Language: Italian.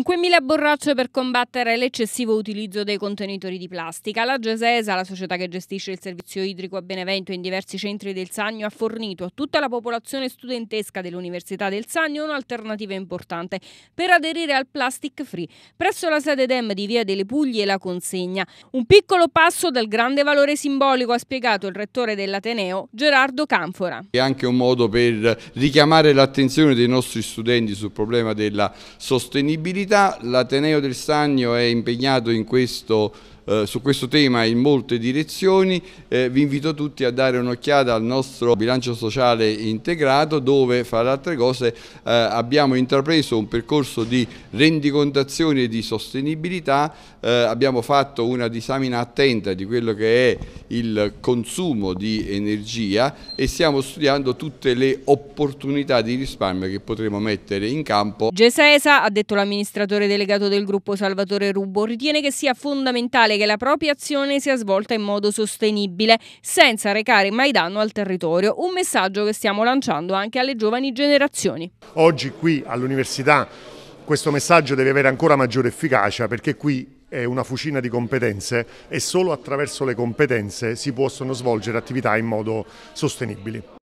5.000 borracce per combattere l'eccessivo utilizzo dei contenitori di plastica. La Gesesa, la società che gestisce il servizio idrico a Benevento in diversi centri del Sannio, ha fornito a tutta la popolazione studentesca dell'Università del Sannio un'alternativa importante per aderire al plastic free. Presso la sede DEM di Via delle Puglie la consegna. Un piccolo passo dal grande valore simbolico, ha spiegato il rettore dell'Ateneo, Gerardo Canfora. È anche un modo per richiamare l'attenzione dei nostri studenti sul problema della sostenibilità attività. L'Ateneo del Stagno è impegnato in questo eh, su questo tema in molte direzioni. Eh, vi invito tutti a dare un'occhiata al nostro bilancio sociale integrato dove, fra le altre cose, eh, abbiamo intrapreso un percorso di rendicontazione di sostenibilità, eh, abbiamo fatto una disamina attenta di quello che è il consumo di energia e stiamo studiando tutte le opportunità di risparmio che potremo mettere in campo. Gesesa, ha detto l'amministratore delegato del gruppo Salvatore Rubo, ritiene che sia fondamentale tale che la propria azione sia svolta in modo sostenibile, senza recare mai danno al territorio. Un messaggio che stiamo lanciando anche alle giovani generazioni. Oggi qui all'università questo messaggio deve avere ancora maggiore efficacia perché qui è una fucina di competenze e solo attraverso le competenze si possono svolgere attività in modo sostenibile.